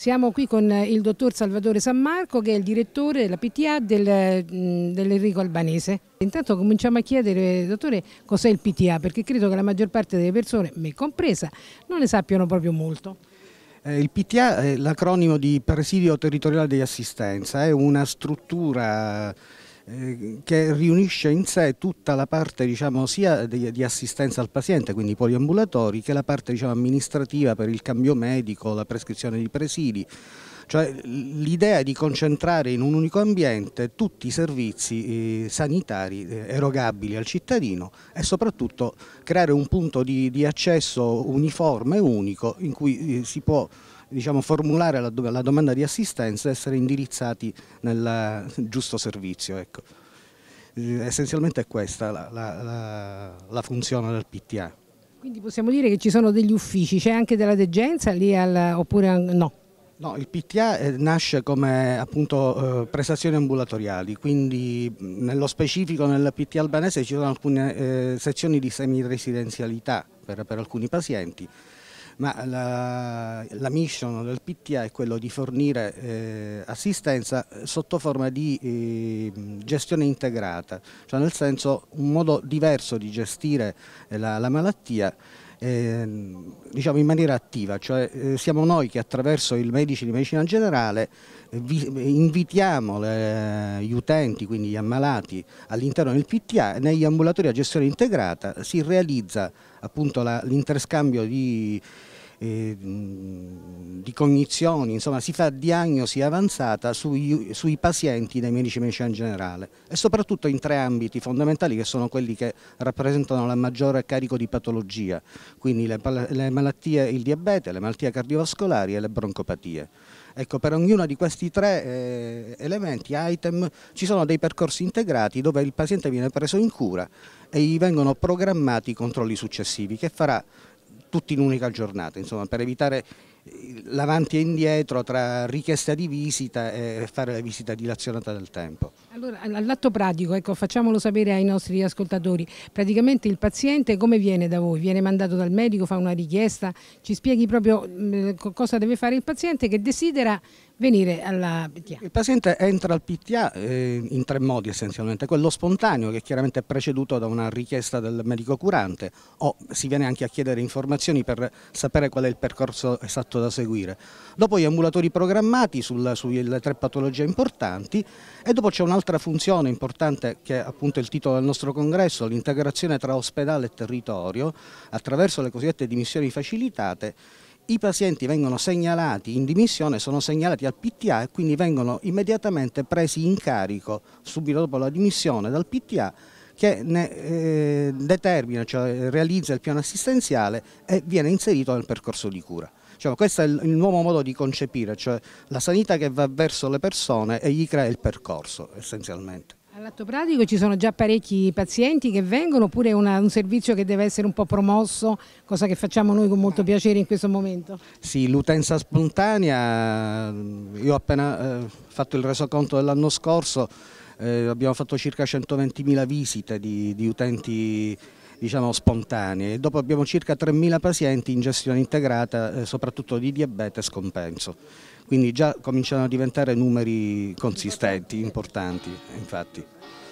Siamo qui con il dottor Salvatore San Marco che è il direttore della PTA del, dell'Enrico Albanese. Intanto cominciamo a chiedere, dottore, cos'è il PTA perché credo che la maggior parte delle persone, me compresa, non ne sappiano proprio molto. Eh, il PTA è l'acronimo di Presidio Territoriale di Assistenza, è una struttura eh, che riunisce in sé tutta la parte diciamo, sia di, di, assistenza al paziente, quindi i poliambulatori, che la parte diciamo, amministrativa per il cambio medico, la prescrizione di presidi. Cioè l'idea di concentrare in un unico ambiente tutti i servizi eh, sanitari eh, erogabili al cittadino e soprattutto creare un punto di, di accesso uniforme, unico, in cui si può diciamo, formulare la, la, domanda di assistenza e essere indirizzati nel giusto servizio. Ecco. Eh, essenzialmente è questa la, la, la funzione del PTA. Quindi possiamo dire che ci sono degli uffici, c'è anche della degenza lì al, oppure no? No, il PTA eh, nasce come appunto eh, prestazioni ambulatoriali, quindi nello specifico nel PTA albanese ci sono alcune eh, sezioni di semiresidenzialità per, per alcuni pazienti ma la, la mission del PTA è quello di fornire eh, assistenza sotto forma di eh, gestione integrata, cioè nel senso un modo diverso di gestire eh, la, la malattia Ehm, diciamo in maniera attiva, cioè eh, siamo noi che attraverso il medici di medicina generale eh, invitiamo le, gli utenti, quindi gli ammalati all'interno del PTA, e negli ambulatori a gestione integrata si realizza appunto l'interscambio di di cognizioni, insomma si fa diagnosi avanzata sui, sui pazienti dei medici medici in generale e soprattutto in tre ambiti fondamentali che sono quelli che rappresentano la maggiore carico di patologia, quindi le, le malattie, il diabete, le malattie cardiovascolari e le broncopatie. Ecco, per ognuno di questi tre eh, elementi, item, ci sono dei percorsi integrati dove il paziente viene preso in cura e gli vengono programmati i controlli successivi che farà tutti in un'unica giornata, insomma, per evitare l'avanti e indietro tra richiesta di visita e fare la visita dilazionata del tempo. Allora, all'atto pratico, ecco, facciamolo sapere ai nostri ascoltatori, praticamente il paziente come viene da voi? Viene mandato dal medico, fa una richiesta, ci spieghi proprio mh, mm, cosa deve fare il paziente che desidera venire alla PTA? Il paziente entra al PTA eh, in tre modi essenzialmente, quello spontaneo che chiaramente è preceduto da una richiesta del medico curante o si viene anche a chiedere informazioni per sapere qual è il percorso esatto tutto da seguire. Dopo gli ambulatori programmati sulle tre patologie importanti e dopo c'è un'altra funzione importante che è appunto il titolo del nostro congresso, l'integrazione tra ospedale e territorio attraverso le cosiddette dimissioni facilitate i pazienti vengono segnalati in dimissione, sono segnalati al PTA e quindi vengono immediatamente presi in carico subito dopo la dimissione dal PTA che ne eh, determina, cioè realizza il piano assistenziale e viene inserito nel percorso di cura. Cioè, questo è il, il, nuovo modo di concepire, cioè la sanità che va verso le persone e gli crea il percorso essenzialmente. All'atto pratico ci sono già parecchi pazienti che vengono oppure è un servizio che deve essere un po' promosso, cosa che facciamo noi con molto ah. piacere in questo momento? Sì, l'utenza spontanea, io ho appena eh, fatto il resoconto dell'anno scorso, eh, abbiamo fatto circa 120.000 visite di, di utenti diciamo, spontanee e dopo abbiamo circa 3.000 pazienti in gestione integrata eh, soprattutto di diabete e scompenso. Quindi già cominciano a diventare numeri consistenti, importanti infatti.